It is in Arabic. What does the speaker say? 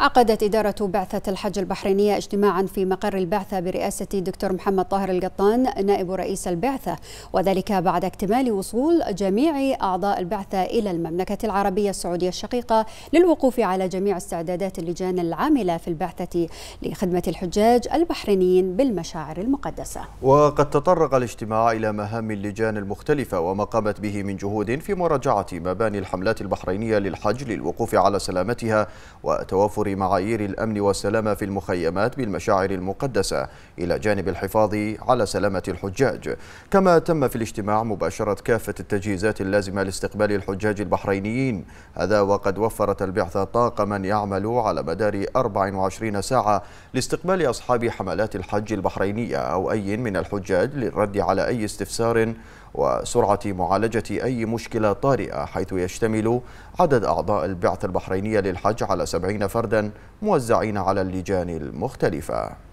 عقدت إدارة بعثة الحج البحرينية اجتماعا في مقر البعثة برئاسة دكتور محمد طاهر القطان نائب رئيس البعثة وذلك بعد اكتمال وصول جميع أعضاء البعثة إلى المملكة العربية السعودية الشقيقة للوقوف على جميع استعدادات اللجان العاملة في البعثة لخدمة الحجاج البحرينيين بالمشاعر المقدسة وقد تطرق الاجتماع إلى مهام اللجان المختلفة وما قامت به من جهود في مراجعة مباني الحملات البحرينية للحج للوقوف على سلامتها وتوافر تطور معايير الأمن والسلامة في المخيمات بالمشاعر المقدسة إلى جانب الحفاظ على سلامة الحجاج كما تم في الاجتماع مباشرة كافة التجهيزات اللازمة لاستقبال الحجاج البحرينيين هذا وقد وفرت البعثة طاقما يعمل على مدار 24 ساعة لاستقبال أصحاب حملات الحج البحرينية أو أي من الحجاج للرد على أي استفسار وسرعة معالجة أي مشكلة طارئة حيث يشتمل عدد أعضاء البعثة البحرينية للحج على 70 فردا موزعين على اللجان المختلفة